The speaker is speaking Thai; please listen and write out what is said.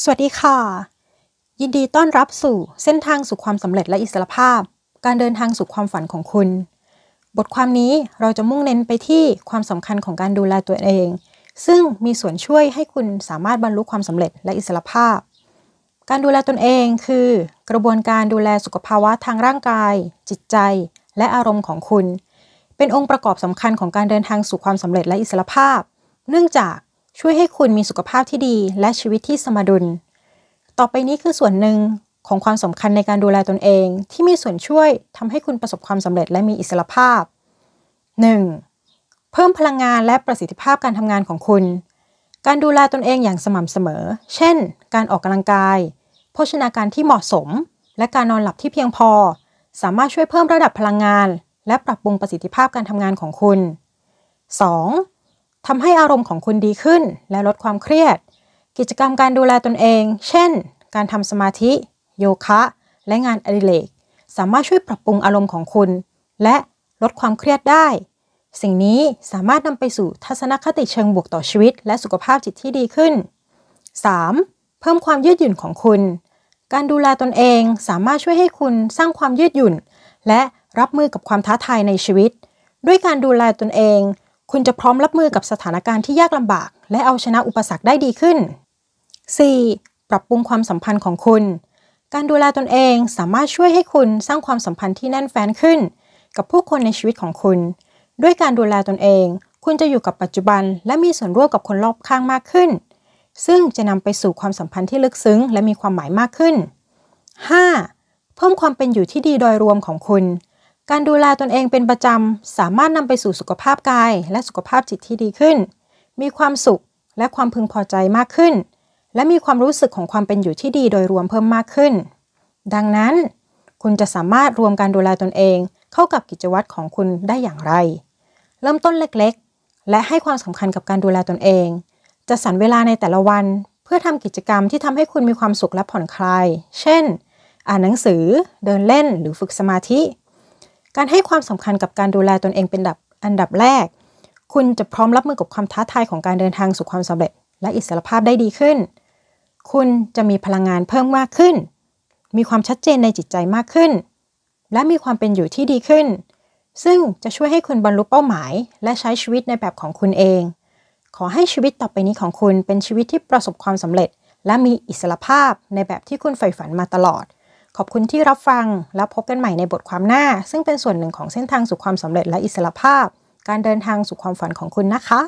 สวัสดีค่ะ ยินดีต้อนรับสู่เส้นทางสู่ความสำเร็จและอิสรภาพ การเดินทางสู่ความฝันของคุณ บทความนี้เราจะมุ่งเน้นไปที่ความสำคัญของการดูแลตัวเอง ซึ่งมีส่วนช่วยให้คุณสามารถบรรลุความสำเร็จและอิสรภาพ การดูแลตนเองคือ กระบวนการดูแลสุขภาวะทางร่างกาย จิตใจ และอารมณ์ของคุณ เป็นองค์ประกอบสำคัญของการเดินทางสู่ความสำเร็จและอิสรภาพ เนื่องจากช่วยให้คุณมีสุขภาพที่ดีและชีวิตที่สมดุล ต่อไปนี้คือส่วนหนึ่งของความสำคัญในการดูแลตนเอง ที่มีส่วนช่วยทำให้คุณประสบความสำเร็จและมีอิสรภาพ 1. เพิ่มพลังงานและประสิทธิภาพการทำงานของคุณ การดูแลตนเองอย่างสม่ำเสมอ เช่น การออกกำลังกาย โภชนาการที่เหมาะสม และการนอนหลับที่เพียงพอ สามารถช่วยเพิ่มระดับพลังงานและปรับปรุงประสิทธิภาพการทำงานของคุณ 2. ทำให้อารมณ์ของคุณดีขึ้น และลดความเครียด กิจกรรมการดูแลตนเอง เช่น การทำสมาธิ โยคะ และงานอดิเรกสามารถช่วยปรับปรุงอารมณ์ของคุณ และลดความเครียดได้ สิ่งนี้สามารถนำไปสู่ทัศนคติเชิงบวกต่อชีวิตและสุขภาพจิตที่ดีขึ้น 3. เพิ่มความยืดหยุ่นของคุณ การดูแลตนเองสามารถช่วยให้คุณสร้างความยืดหยุ่น และรับมือกับความท้าทายในชีวิต ด้วยการดูแลตนเองคุณจะพร้อมรับมือกับสถานการณ์ที่ยากลำบาก และเอาชนะอุปสรรคได้ดีขึ้น 4. ปรับปรุงความสัมพันธ์ของคุณ การดูแลตนเองสามารถช่วยให้คุณสร้างความสัมพันธ์ที่แน่นแฟ้นขึ้น กับผู้คนในชีวิตของคุณ ด้วยการดูแลตนเอง คุณจะอยู่กับปัจจุบัน และมีส่วนร่วมกับคนรอบข้างมากขึ้น ซึ่งจะนำไปสู่ความสัมพันธ์ที่ลึกซึ้งและมีความหมายมากขึ้น 5. เพิ่มความเป็นอยู่ที่ดีโดยรวมของคุณการดูแลตนเองเป็นประจำ สามารถนำไปสู่สุขภาพกาย และสุขภาพจิตที่ดีขึ้น มีความสุขและความพึงพอใจมากขึ้น และมีความรู้สึกของความเป็นอยู่ที่ดีโดยรวมเพิ่มมากขึ้น ดังนั้น คุณจะสามารถรวมการดูแลตนเอง เข้ากับกิจวัตรของคุณได้อย่างไร เริ่มต้นเล็กๆ และให้ความสำคัญกับการดูแลตนเอง จะสรรเวลาในแต่ละวัน เพื่อทำกิจกรรมที่ทำให้คุณมีความสุขและผ่อนคลาย เช่น อ่านหนังสือ เดินเล่น หรือฝึกสมาธิการให้ความสำคัญกับการดูแลตนเองเป็นดับอันดับแรก คุณจะพร้อมรับมือกับความท้าทายของการเดินทางสู่ความสำเร็จและอิสรภาพได้ดีขึ้น คุณจะมีพลังงานเพิ่มมากขึ้น มีความชัดเจนในจิตใจมากขึ้น และมีความเป็นอยู่ที่ดีขึ้น ซึ่งจะช่วยให้คุณบรรลุเป้าหมายและใช้ชีวิตในแบบของคุณเอง ขอให้ชีวิตต่อไปนี้ของคุณเป็นชีวิตที่ประสบความสำเร็จและมีอิสรภาพในแบบที่คุณใฝ่ฝันมาตลอดขอบคุณที่รับฟังและพบกันใหม่ในบทความหน้า ซึ่งเป็นส่วนหนึ่งของเส้นทางสู่ความสำเร็จและอิสรภาพ การเดินทางสู่ความฝันของคุณนะคะ